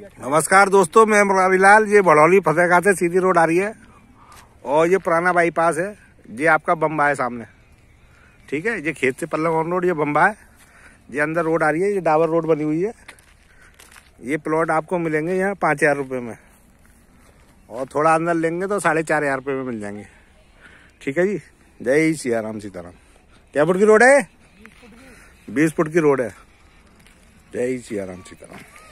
नमस्कार दोस्तों मैं रविलाल ये बड़ौली फतेहगा से सीधी रोड आ रही है और ये पुराना बाईपास है ये आपका बम्बा है सामने ठीक है ये खेत से पल्लव ऑन रोड ये बम्बा है ये अंदर रोड आ रही है ये डावर रोड बनी हुई है ये प्लॉट आपको मिलेंगे यहाँ पाँच हज़ार रुपये में और थोड़ा अंदर लेंगे तो साढ़े चार हज़ार रुपये में मिल जाएंगे ठीक है जी जय सियाराम सीताराम क्या फुट की रोड है बीस फुट की रोड है जय सियाराम सीताराम